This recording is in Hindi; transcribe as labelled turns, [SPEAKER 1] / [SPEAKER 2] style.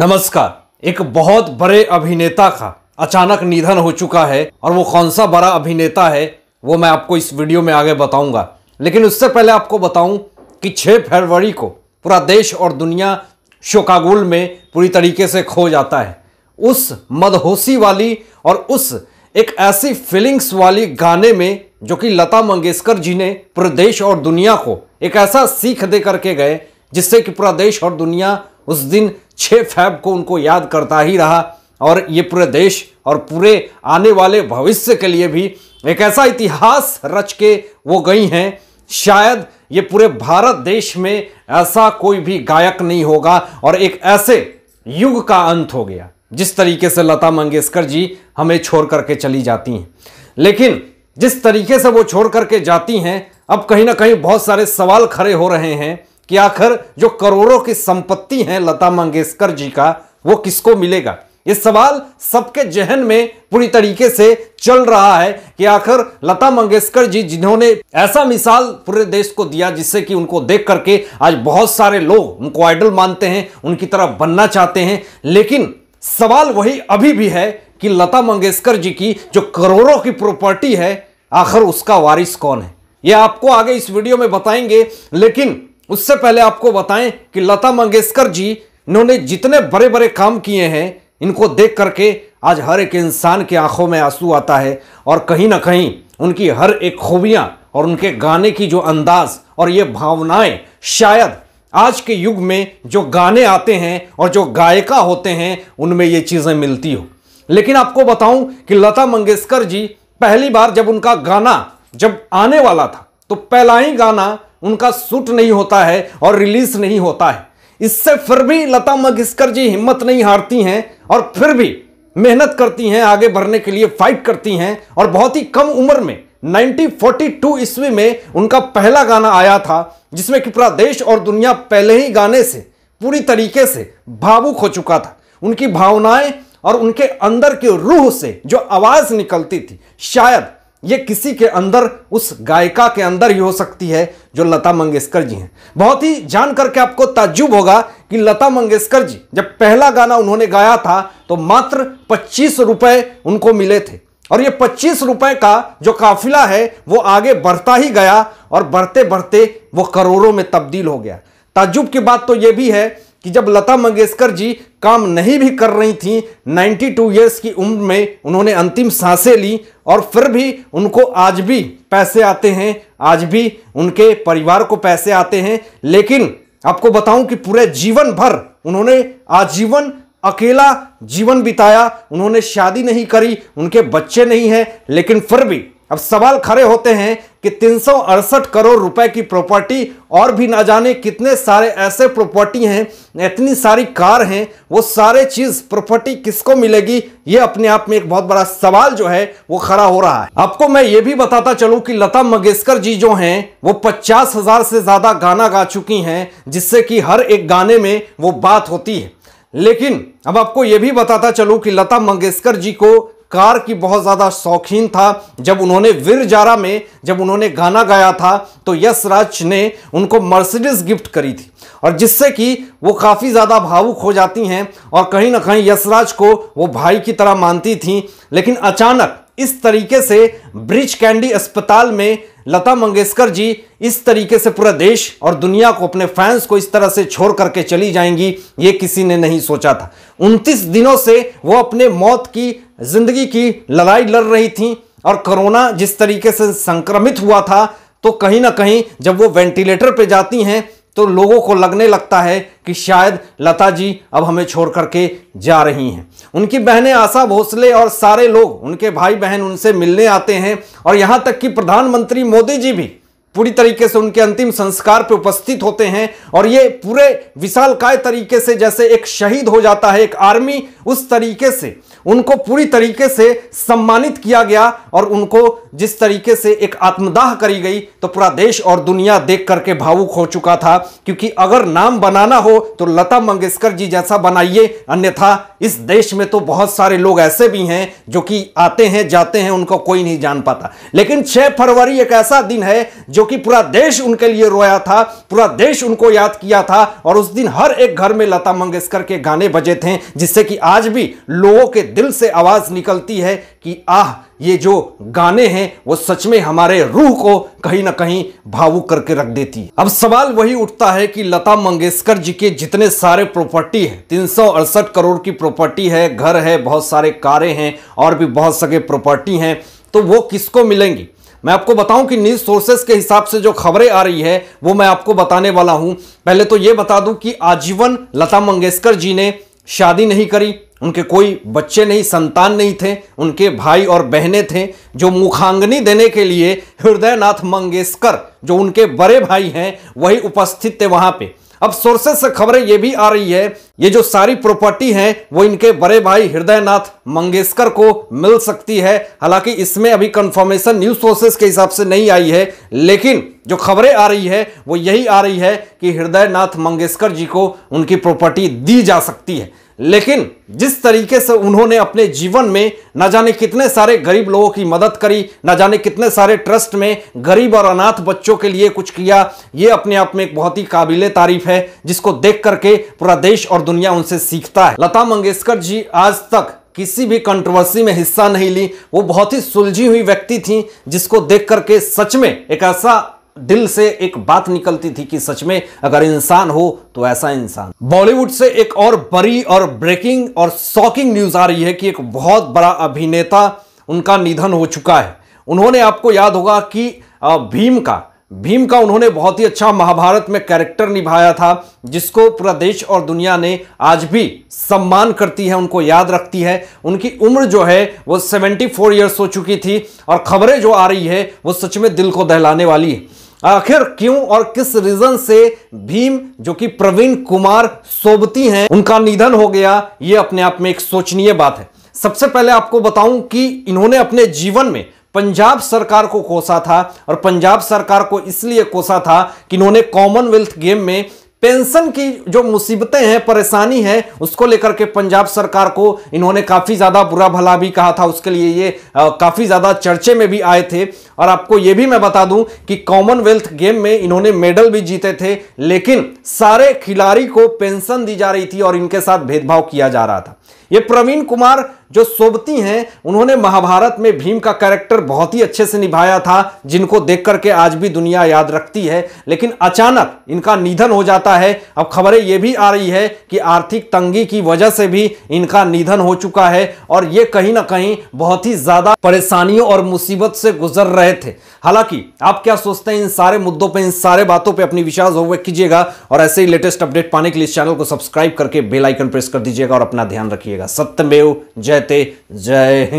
[SPEAKER 1] नमस्कार एक बहुत बड़े अभिनेता का अचानक निधन हो चुका है और वो कौन सा बड़ा अभिनेता है वो मैं आपको इस वीडियो में आगे बताऊंगा लेकिन उससे पहले आपको बताऊं कि 6 फरवरी को पूरा देश और दुनिया शोकागुल में पूरी तरीके से खो जाता है उस मदहोशी वाली और उस एक ऐसी फीलिंग्स वाली गाने में जो कि लता मंगेशकर जी ने पूरे देश और दुनिया को एक ऐसा सीख दे करके गए जिससे कि पूरा देश और दुनिया उस दिन छः फैब को उनको याद करता ही रहा और ये पूरे देश और पूरे आने वाले भविष्य के लिए भी एक ऐसा इतिहास रच के वो गई हैं शायद ये पूरे भारत देश में ऐसा कोई भी गायक नहीं होगा और एक ऐसे युग का अंत हो गया जिस तरीके से लता मंगेशकर जी हमें छोड़ करके चली जाती हैं लेकिन जिस तरीके से वो छोड़ करके जाती हैं अब कहीं ना कहीं बहुत सारे सवाल खड़े हो रहे हैं कि आखिर जो करोड़ों की संपत्ति है लता मंगेशकर जी का वो किसको मिलेगा ये सवाल सबके जहन में पूरी तरीके से चल रहा है कि आखिर लता मंगेशकर जी जिन्होंने ऐसा मिसाल पूरे देश को दिया जिससे कि उनको देख करके आज बहुत सारे लोग उनको आइडल मानते हैं उनकी तरफ बनना चाहते हैं लेकिन सवाल वही अभी भी है कि लता मंगेशकर जी की जो करोड़ों की प्रॉपर्टी है आखिर उसका वारिस कौन है यह आपको आगे इस वीडियो में बताएंगे लेकिन उससे पहले आपको बताएं कि लता मंगेशकर जी इन्होंने जितने बड़े बड़े काम किए हैं इनको देख करके आज हर एक इंसान की आंखों में आंसू आता है और कहीं ना कहीं उनकी हर एक खूबियाँ और उनके गाने की जो अंदाज और ये भावनाएं शायद आज के युग में जो गाने आते हैं और जो गायिका होते हैं उनमें ये चीज़ें मिलती हो लेकिन आपको बताऊं कि लता मंगेशकर जी पहली बार जब उनका गाना जब आने वाला था तो पहला ही गाना उनका सूट नहीं होता है और रिलीज नहीं होता है इससे फिर भी लता मंगेशकर जी हिम्मत नहीं हारती हैं और फिर भी मेहनत करती हैं आगे बढ़ने के लिए फाइट करती हैं और बहुत ही कम उम्र में 1942 ईस्वी में उनका पहला गाना आया था जिसमें कि पूरा देश और दुनिया पहले ही गाने से पूरी तरीके से भावुक हो चुका था उनकी भावनाएं और उनके अंदर के रूह से जो आवाज़ निकलती थी शायद ये किसी के अंदर उस गायिका के अंदर ही हो सकती है जो लता मंगेशकर जी हैं बहुत ही जान करके आपको ताज्जुब होगा कि लता मंगेशकर जी जब पहला गाना उन्होंने गाया था तो मात्र पच्चीस रुपए उनको मिले थे और ये पच्चीस रुपए का जो काफिला है वो आगे बढ़ता ही गया और बढ़ते बढ़ते वो करोड़ों में तब्दील हो गया ताज्जुब की बात तो ये भी है कि जब लता मंगेशकर जी काम नहीं भी कर रही थी 92 इयर्स की उम्र में उन्होंने अंतिम सांसें ली और फिर भी उनको आज भी पैसे आते हैं आज भी उनके परिवार को पैसे आते हैं लेकिन आपको बताऊं कि पूरे जीवन भर उन्होंने आजीवन अकेला जीवन बिताया उन्होंने शादी नहीं करी उनके बच्चे नहीं हैं लेकिन फिर भी अब सवाल खड़े होते हैं कि तीन करोड़ रुपए की प्रॉपर्टी और भी ना जाने कितने सारे ऐसे प्रॉपर्टी हैं इतनी सारी कार हैं वो सारे चीज़ प्रॉपर्टी किसको मिलेगी ये अपने आप में एक बहुत बड़ा सवाल जो है वो खड़ा हो रहा है आपको मैं ये भी बताता चलूं कि लता मंगेशकर जी जो हैं वो पचास हजार से ज़्यादा गाना गा चुकी हैं जिससे कि हर एक गाने में वो बात होती है लेकिन अब आपको ये भी बताता चलूं कि लता मंगेशकर जी को कार की बहुत ज़्यादा शौकीन था जब उन्होंने वीर जारा में जब उन्होंने गाना गाया था तो यश राज ने उनको मर्सिडीज गिफ्ट करी थी और जिससे कि वो काफ़ी ज़्यादा भावुक हो जाती हैं और कहीं ना कहीं यशराज को वो भाई की तरह मानती थीं लेकिन अचानक इस तरीके से ब्रिज कैंडी अस्पताल में लता मंगेशकर जी इस तरीके से पूरा देश और दुनिया को अपने फैंस को इस तरह से छोड़ करके चली जाएंगी ये किसी ने नहीं सोचा था 29 दिनों से वो अपने मौत की जिंदगी की लड़ाई लड़ रही थी और कोरोना जिस तरीके से संक्रमित हुआ था तो कहीं ना कहीं जब वो वेंटिलेटर पे जाती हैं तो लोगों को लगने लगता है कि शायद लता जी अब हमें छोड़ करके जा रही हैं उनकी बहनें आशा भोसले और सारे लोग उनके भाई बहन उनसे मिलने आते हैं और यहाँ तक कि प्रधानमंत्री मोदी जी भी पूरी तरीके से उनके अंतिम संस्कार पे उपस्थित होते हैं और ये पूरे विशालकाय तरीके से जैसे एक शहीद हो जाता है एक आर्मी उस तरीके से उनको पूरी तरीके से सम्मानित किया गया और उनको जिस तरीके से एक आत्मदाह करी गई तो पूरा देश और दुनिया देख करके भावुक हो चुका था क्योंकि अगर नाम बनाना हो तो लता मंगेशकर जी जैसा बनाइए अन्यथा इस देश में तो बहुत सारे लोग ऐसे भी हैं जो कि आते हैं जाते हैं उनको कोई नहीं जान पाता लेकिन 6 फरवरी एक ऐसा दिन है जो क्योंकि पूरा देश उनके लिए रोया था पूरा देश उनको याद किया था और उस दिन हर एक घर में लता मंगेशकर के गाने बजे थे जिससे कि आज भी लोगों के दिल से आवाज़ निकलती है कि आह ये जो गाने हैं वो सच में हमारे रूह को कहीं ना कहीं भावुक करके रख देती है अब सवाल वही उठता है कि लता मंगेशकर जी के जितने सारे प्रॉपर्टी है तीन करोड़ की प्रॉपर्टी है घर है बहुत सारे कारें हैं और भी बहुत सके प्रॉपर्टी हैं तो वो किसको मिलेंगी मैं आपको बताऊं कि न्यूज़ सोर्सेस के हिसाब से जो खबरें आ रही है वो मैं आपको बताने वाला हूं पहले तो ये बता दूं कि आजीवन लता मंगेशकर जी ने शादी नहीं करी उनके कोई बच्चे नहीं संतान नहीं थे उनके भाई और बहनें थे जो मुखांगनी देने के लिए हृदयनाथ मंगेशकर जो उनके बड़े भाई हैं वही उपस्थित थे वहां पर अब सोर्सेस से खबरें ये भी आ रही है ये जो सारी प्रॉपर्टी है वो इनके बड़े भाई हृदयनाथ मंगेशकर को मिल सकती है हालांकि इसमें अभी कंफर्मेशन न्यूज सोर्सेस के हिसाब से नहीं आई है लेकिन जो खबरें आ रही है वो यही आ रही है कि हृदयनाथ मंगेशकर जी को उनकी प्रॉपर्टी दी जा सकती है लेकिन जिस तरीके से उन्होंने अपने जीवन में न जाने कितने सारे गरीब लोगों की मदद करी न जाने कितने सारे ट्रस्ट में गरीब और अनाथ बच्चों के लिए कुछ किया ये अपने आप में एक बहुत ही काबिल तारीफ है जिसको देख करके पूरा देश और दुनिया उनसे सीखता है लता मंगेशकर जी आज तक किसी भी कंट्रोवर्सी में हिस्सा नहीं ली वो बहुत ही सुलझी हुई व्यक्ति थी जिसको देख करके सच में एक ऐसा दिल से एक बात निकलती थी कि सच में अगर इंसान हो तो ऐसा इंसान बॉलीवुड से एक और बड़ी और ब्रेकिंग और शॉकिंग न्यूज आ रही है कि एक बहुत बड़ा अभिनेता उनका निधन हो चुका है उन्होंने आपको याद होगा कि भीम का भीम का उन्होंने बहुत ही अच्छा महाभारत में कैरेक्टर निभाया था जिसको पूरा देश और दुनिया ने आज भी सम्मान करती है उनको याद रखती है उनकी उम्र जो है वो 74 फोर ईयर्स हो चुकी थी और खबरें जो आ रही है वो सच में दिल को दहलाने वाली है आखिर क्यों और किस रीजन से भीम जो कि प्रवीण कुमार सोबती हैं उनका निधन हो गया ये अपने आप में एक सोचनीय बात है सबसे पहले आपको बताऊं कि इन्होंने अपने जीवन में पंजाब सरकार को कोसा था और पंजाब सरकार को इसलिए कोसा था कि इन्होंने कॉमनवेल्थ गेम में पेंशन की जो मुसीबतें हैं परेशानी है उसको लेकर के पंजाब सरकार को इन्होंने काफ़ी ज़्यादा बुरा भला भी कहा था उसके लिए ये काफ़ी ज़्यादा चर्चे में भी आए थे और आपको ये भी मैं बता दूं कि कॉमनवेल्थ गेम में इन्होंने मेडल भी जीते थे लेकिन सारे खिलाड़ी को पेंशन दी जा रही थी और इनके साथ भेदभाव किया जा रहा था ये प्रवीण कुमार जो सोबती हैं उन्होंने महाभारत में भीम का कैरेक्टर बहुत ही अच्छे से निभाया था जिनको देख करके आज भी दुनिया याद रखती है लेकिन अचानक इनका निधन हो जाता है अब खबरें ये भी आ रही है कि आर्थिक तंगी की वजह से भी इनका निधन हो चुका है और ये कहीं ना कहीं बहुत ही ज़्यादा परेशानियों और मुसीबत से गुजर रहे थे हालांकि आप क्या सोचते हैं इन सारे मुद्दों पर इन सारे बातों पर अपनी विश्वास हो कीजिएगा और ऐसे ही लेटेस्ट अपडेट पाने के लिए इस चैनल को सब्सक्राइब करके बेलाइकन प्रेस कर दीजिएगा और अपना ध्यान रखिएगा रखिएगा सत्यमेव जयते जय हिंद